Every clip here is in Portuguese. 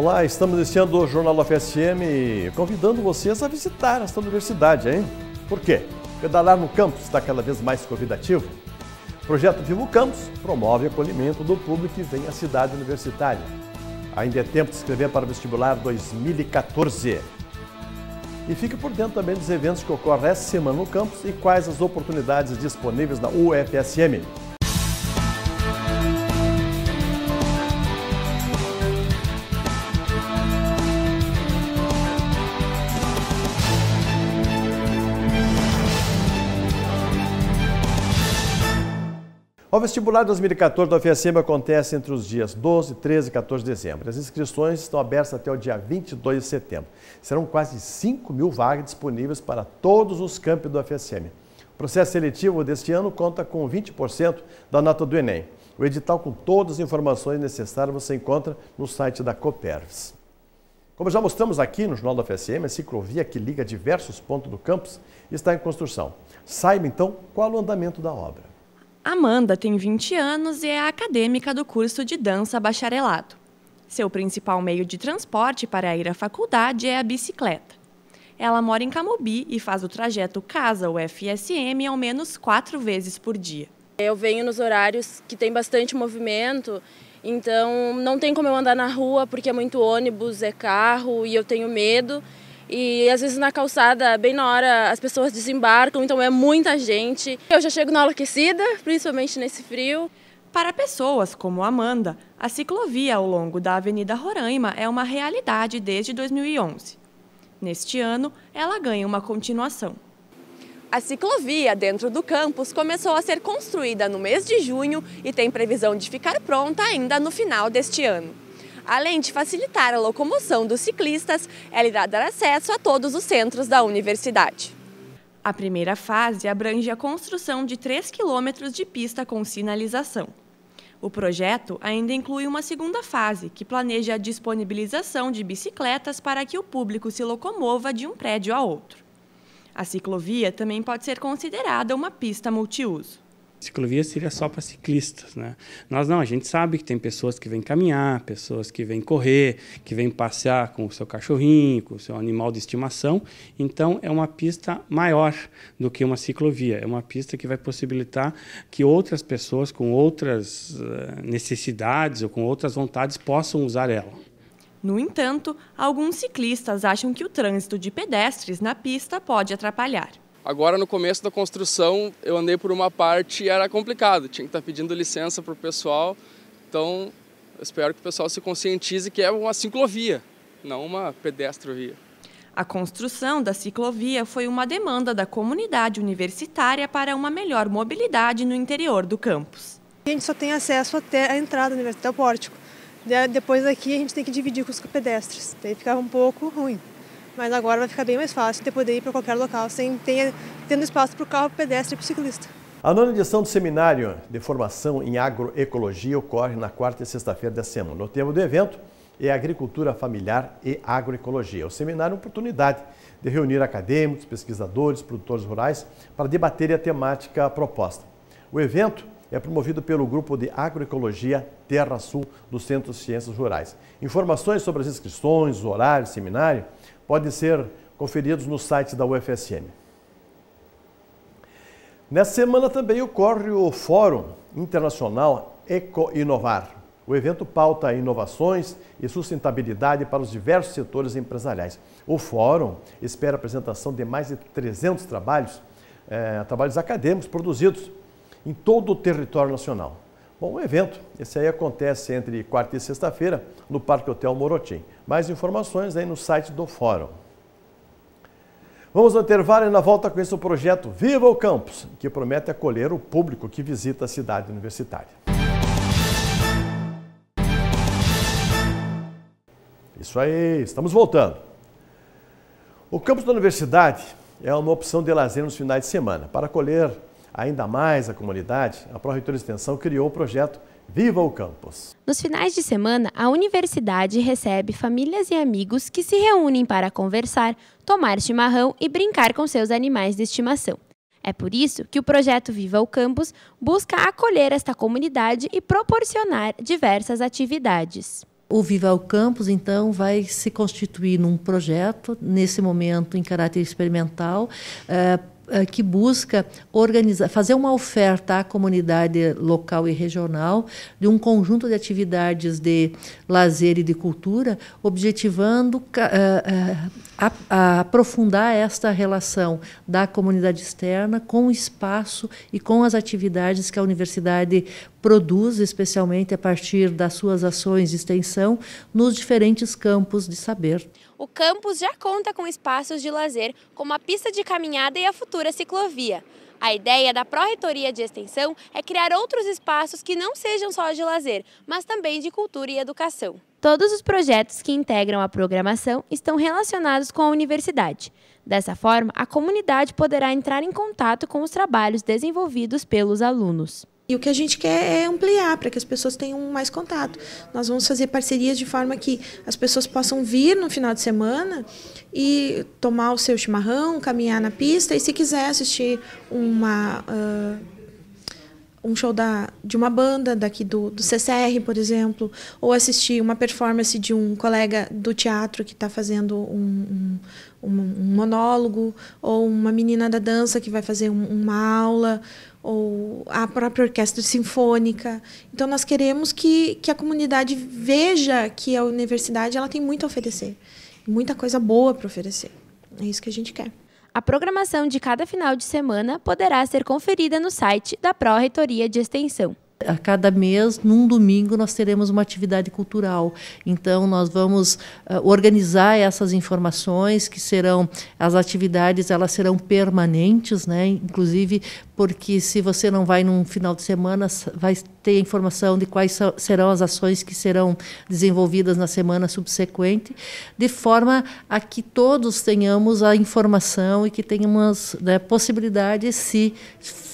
Olá, estamos iniciando o Jornal da FSM convidando vocês a visitar esta universidade, hein? Por quê? Pedalar no campus está cada vez mais convidativo. O projeto Vivo Campus promove o acolhimento do público que vem à cidade universitária. Ainda é tempo de escrever para o vestibular 2014. E fique por dentro também dos eventos que ocorrem essa semana no campus e quais as oportunidades disponíveis na UFSM. O vestibular 2014 da UFSM acontece entre os dias 12, 13 e 14 de dezembro. As inscrições estão abertas até o dia 22 de setembro. Serão quase 5 mil vagas disponíveis para todos os campi do UFSM. O processo seletivo deste ano conta com 20% da nota do Enem. O edital com todas as informações necessárias você encontra no site da Copervis. Como já mostramos aqui no Jornal da UFSM, a ciclovia que liga diversos pontos do campus está em construção. Saiba então qual o andamento da obra. Amanda tem 20 anos e é acadêmica do curso de dança bacharelado. Seu principal meio de transporte para ir à faculdade é a bicicleta. Ela mora em Camobi e faz o trajeto casa ou FSM ao menos quatro vezes por dia. Eu venho nos horários que tem bastante movimento, então não tem como eu andar na rua porque é muito ônibus, é carro e eu tenho medo. E às vezes na calçada, bem na hora, as pessoas desembarcam, então é muita gente. Eu já chego na aula aquecida, principalmente nesse frio. Para pessoas como Amanda, a ciclovia ao longo da Avenida Roraima é uma realidade desde 2011. Neste ano, ela ganha uma continuação. A ciclovia dentro do campus começou a ser construída no mês de junho e tem previsão de ficar pronta ainda no final deste ano. Além de facilitar a locomoção dos ciclistas, ela irá dar acesso a todos os centros da universidade. A primeira fase abrange a construção de 3 quilômetros de pista com sinalização. O projeto ainda inclui uma segunda fase, que planeja a disponibilização de bicicletas para que o público se locomova de um prédio a outro. A ciclovia também pode ser considerada uma pista multiuso ciclovia seria só para ciclistas, né? Nós não, a gente sabe que tem pessoas que vêm caminhar, pessoas que vêm correr, que vêm passear com o seu cachorrinho, com o seu animal de estimação. Então é uma pista maior do que uma ciclovia, é uma pista que vai possibilitar que outras pessoas com outras eh, necessidades ou com outras vontades possam usar ela. No entanto, alguns ciclistas acham que o trânsito de pedestres na pista pode atrapalhar. Agora, no começo da construção, eu andei por uma parte e era complicado, tinha que estar tá pedindo licença para o pessoal. Então, espero que o pessoal se conscientize que é uma ciclovia, não uma pedestrovia. A construção da ciclovia foi uma demanda da comunidade universitária para uma melhor mobilidade no interior do campus. A gente só tem acesso até a entrada do pórtico. Depois daqui a gente tem que dividir com os pedestres, daí ficava um pouco ruim mas agora vai ficar bem mais fácil de poder ir para qualquer local, sem ter, tendo espaço para o carro, pedestre e para o ciclista. A nona edição do seminário de formação em agroecologia ocorre na quarta e sexta-feira da semana. O tema do evento é Agricultura Familiar e Agroecologia. O seminário é uma oportunidade de reunir acadêmicos, pesquisadores, produtores rurais para debater a temática proposta. O evento é promovido pelo Grupo de Agroecologia Terra Sul do Centro de Ciências Rurais. Informações sobre as inscrições, horário, seminário, podem ser conferidos no site da UFSM. Nessa semana também ocorre o Fórum Internacional Ecoinovar. O evento pauta inovações e sustentabilidade para os diversos setores empresariais. O fórum espera a apresentação de mais de 300 trabalhos, é, trabalhos acadêmicos produzidos em todo o território nacional. Bom, o evento, esse aí acontece entre quarta e sexta-feira no Parque Hotel Morotim. Mais informações aí no site do Fórum. Vamos ao intervalo e na volta com esse projeto Viva o Campus, que promete acolher o público que visita a cidade universitária. Isso aí, estamos voltando. O campus da universidade é uma opção de lazer nos finais de semana para acolher Ainda mais a comunidade, a Pró-Reitoria de Extensão criou o projeto Viva o Campus! Nos finais de semana, a universidade recebe famílias e amigos que se reúnem para conversar, tomar chimarrão e brincar com seus animais de estimação. É por isso que o projeto Viva o Campus busca acolher esta comunidade e proporcionar diversas atividades. O Viva o Campus, então, vai se constituir num projeto, nesse momento em caráter experimental, eh, eh, que busca organizar, fazer uma oferta à comunidade local e regional de um conjunto de atividades de lazer e de cultura, objetivando uh, eh, eh, a, a aprofundar esta relação da comunidade externa com o espaço e com as atividades que a universidade produz, especialmente a partir das suas ações de extensão, nos diferentes campos de saber o campus já conta com espaços de lazer, como a pista de caminhada e a futura ciclovia. A ideia da Pró-Reitoria de Extensão é criar outros espaços que não sejam só de lazer, mas também de cultura e educação. Todos os projetos que integram a programação estão relacionados com a universidade. Dessa forma, a comunidade poderá entrar em contato com os trabalhos desenvolvidos pelos alunos. E o que a gente quer é ampliar para que as pessoas tenham mais contato. Nós vamos fazer parcerias de forma que as pessoas possam vir no final de semana e tomar o seu chimarrão, caminhar na pista e se quiser assistir uma uh, um show da, de uma banda daqui do, do CCR, por exemplo, ou assistir uma performance de um colega do teatro que está fazendo um, um, um, monólogo, ou uma menina da dança que vai fazer um, uma aula ou a própria orquestra sinfônica. Então nós queremos que, que a comunidade veja que a universidade ela tem muito a oferecer, muita coisa boa para oferecer. É isso que a gente quer. A programação de cada final de semana poderá ser conferida no site da Pró-Reitoria de Extensão. A cada mês, num domingo, nós teremos uma atividade cultural. Então, nós vamos uh, organizar essas informações que serão as atividades, elas serão permanentes, né? Inclusive porque se você não vai num final de semana, vai ter informação de quais serão as ações que serão desenvolvidas na semana subsequente, de forma a que todos tenhamos a informação e que tenhamos né, possibilidade se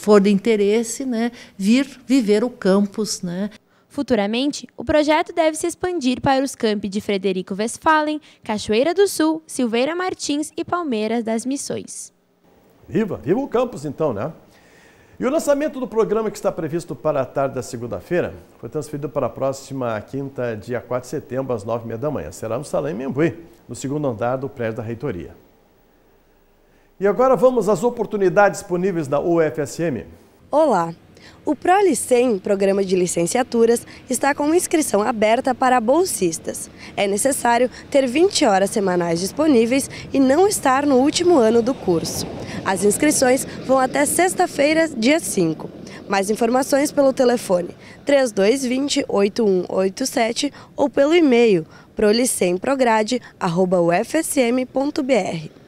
for de interesse, né, vir viver o campus, né? Futuramente, o projeto deve se expandir para os campi de Frederico Westphalen, Cachoeira do Sul, Silveira Martins e Palmeiras das Missões. Viva, viva o campus então, né? E o lançamento do programa que está previsto para a tarde da segunda-feira foi transferido para a próxima quinta, dia 4 de setembro, às 9h30 da manhã. Será no Salão Membuí, no segundo andar do prédio da reitoria. E agora vamos às oportunidades disponíveis da UFSM. Olá! O ProLicem, Programa de Licenciaturas, está com inscrição aberta para bolsistas. É necessário ter 20 horas semanais disponíveis e não estar no último ano do curso. As inscrições vão até sexta-feira, dia 5. Mais informações pelo telefone 3220-8187 ou pelo e-mail prolicemprograde.ufsm.br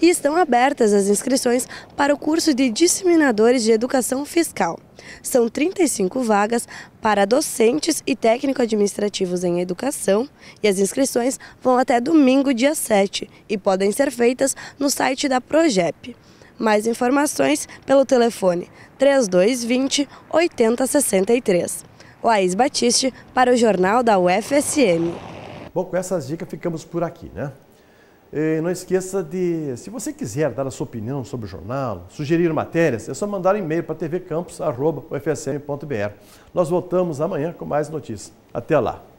e estão abertas as inscrições para o curso de disseminadores de educação fiscal. São 35 vagas para docentes e técnico-administrativos em educação e as inscrições vão até domingo, dia 7, e podem ser feitas no site da Progep. Mais informações pelo telefone 3220 8063. Laís Batiste para o Jornal da UFSM. Bom, com essas dicas ficamos por aqui, né? É, não esqueça de, se você quiser dar a sua opinião sobre o jornal, sugerir matérias, é só mandar um e-mail para tvcampus.ufsm.br. Nós voltamos amanhã com mais notícias. Até lá!